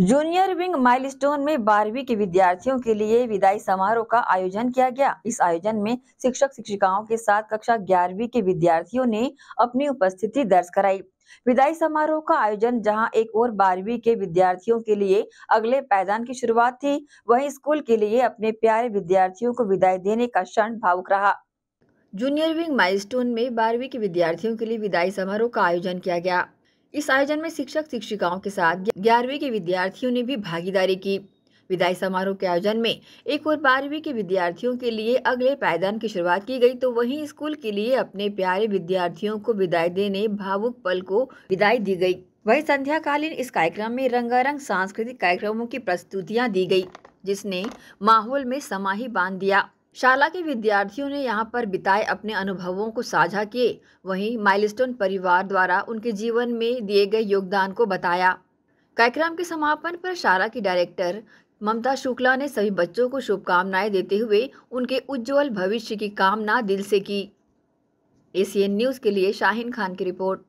junior wing milestone में बारहवीं के विद्यार्थियों के लिए विदाई समारोह का आयोजन किया गया इस आयोजन में शिक्षक शिक्षिकाओं के साथ कक्षा ग्यारहवीं के विद्यार्थियों ने अपनी उपस्थिति दर्ज कराई विदाई समारोह का आयोजन जहां एक और बारहवीं के विद्यार्थियों के लिए अगले पैदान की शुरुआत थी वही स्कूल के लिए अपने प्यारे विद्यार्थियों को विदाई देने का क्षण भावुक रहा जूनियर विंग माइलस्टोन में बारहवीं के विद्यार्थियों के लिए विदाई समारोह का आयोजन किया गया इस आयोजन में शिक्षक शिक्षिकाओं के साथ ग्यारहवीं के विद्यार्थियों ने भी भागीदारी की विदाई समारोह के आयोजन में एक और बारहवीं के विद्यार्थियों के लिए अगले पायदान की शुरुआत की गई तो वहीं स्कूल के लिए अपने प्यारे विद्यार्थियों को विदाई देने भावुक पल को विदाई दी गई संध्या संध्याकालीन इस कार्यक्रम में रंगारंग सांस्कृतिक कार्यक्रमों की प्रस्तुतियां दी गई जिसने माहौल में समाही बांध दिया शाला के विद्यार्थियों ने यहाँ पर बिताए अपने अनुभवों को साझा किए वहीं माइलस्टोन परिवार द्वारा उनके जीवन में दिए गए योगदान को बताया कार्यक्रम के समापन पर शाला की डायरेक्टर ममता शुक्ला ने सभी बच्चों को शुभकामनाएं देते हुए उनके उज्जवल भविष्य की कामना दिल से की एसीएन न्यूज़ के लिए शाहिन खान की रिपोर्ट